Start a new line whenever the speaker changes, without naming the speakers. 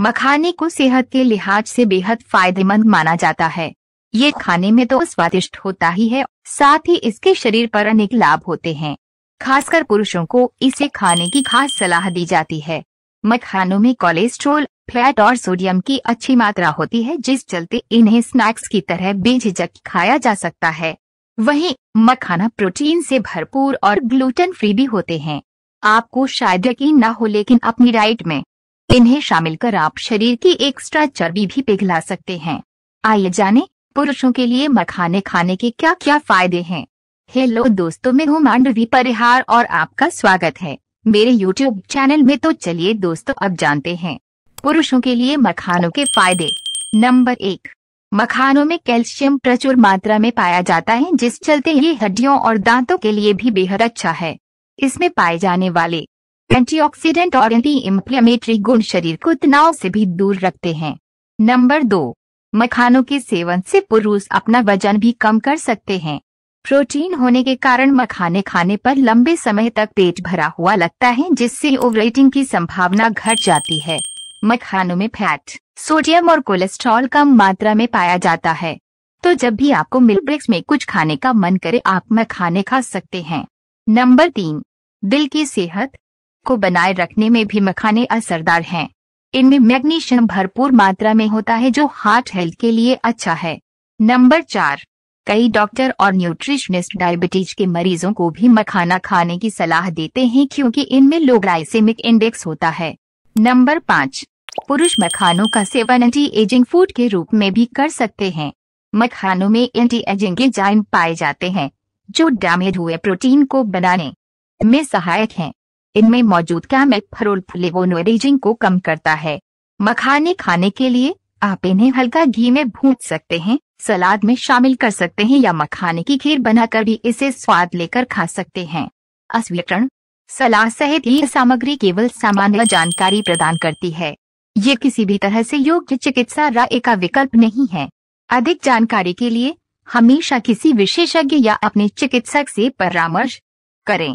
मखाने को सेहत के लिहाज से बेहद फायदेमंद माना जाता है ये खाने में तो स्वादिष्ट होता ही है साथ ही इसके शरीर पर अनेक लाभ होते हैं खासकर पुरुषों को इसे खाने की खास सलाह दी जाती है मखानों में कोलेस्ट्रोल फैट और सोडियम की अच्छी मात्रा होती है जिस चलते इन्हें स्नैक्स की तरह बेझिझक खाया जा सकता है वहीं मखाना प्रोटीन से भरपूर और ग्लूटेन फ्री भी होते हैं आपको शायद यकीन न हो लेकिन अपनी डाइट में इन्हें शामिल कर आप शरीर की एक्स्ट्रा चर्बी भी पिघला सकते हैं आइए जाने पुरुषों के लिए मखाने खाने के क्या क्या फायदे हैं हेलो दोस्तों मैं हूँ मांडवी परिहार और आपका स्वागत है मेरे यूट्यूब चैनल में तो चलिए दोस्तों अब जानते हैं पुरुषों के लिए मखानों के फायदे नंबर एक मखानों में कैल्शियम प्रचुर मात्रा में पाया जाता है जिस चलते ये हड्डियों और दांतों के लिए भी बेहद अच्छा है इसमें पाए जाने वाले एंटीऑक्सीडेंट और एंटी इम्प्लेमेटरी गुण शरीर को तनाव से भी दूर रखते हैं नंबर दो मखानों के सेवन से पुरुष अपना वजन भी कम कर सकते हैं प्रोटीन होने के कारण मखाने खाने पर लंबे समय तक पेट भरा हुआ लगता है जिससे ओवरेटिंग की संभावना घट जाती है मखानों में फैट सोडियम और कोलेस्ट्रॉल कम मात्रा में पाया जाता है तो जब भी आपको मिल ब्रेक्स में कुछ खाने का मन करे आप मखाने खा सकते हैं नंबर तीन दिल की सेहत को बनाए रखने में भी मखाने असरदार हैं इनमें मैग्नीशियम भरपूर मात्रा में होता है जो हार्ट हेल्थ के लिए अच्छा है नंबर चार कई डॉक्टर और न्यूट्रिशनिस्ट डायबिटीज के मरीजों को भी मखाना खाने की सलाह देते हैं क्योंकि इनमें लो ग्लाइसेमिक इंडेक्स होता है नंबर पाँच पुरुष मखानों का सेवन एंटी एजिंग फूड के रूप में भी कर सकते हैं मखानों में एंटी एजिंग के जाइन पाए जाते हैं जो डैमेज हुए प्रोटीन को बनाने में सहायक हैं इनमें मौजूद कैमेफरोल को कम करता है मखाने खाने के लिए आप इन्हें हल्का घी में भून सकते हैं सलाद में शामिल कर सकते हैं या मखाने की खीर बनाकर भी इसे स्वाद लेकर खा सकते हैं अस्वीकरण सलाह सहित ये सामग्री केवल सामान्य जानकारी प्रदान करती है ये किसी भी तरह से योग्य चिकित्सा राय का विकल्प नहीं है अधिक जानकारी के लिए हमेशा किसी विशेषज्ञ या अपने चिकित्सक से परामर्श करें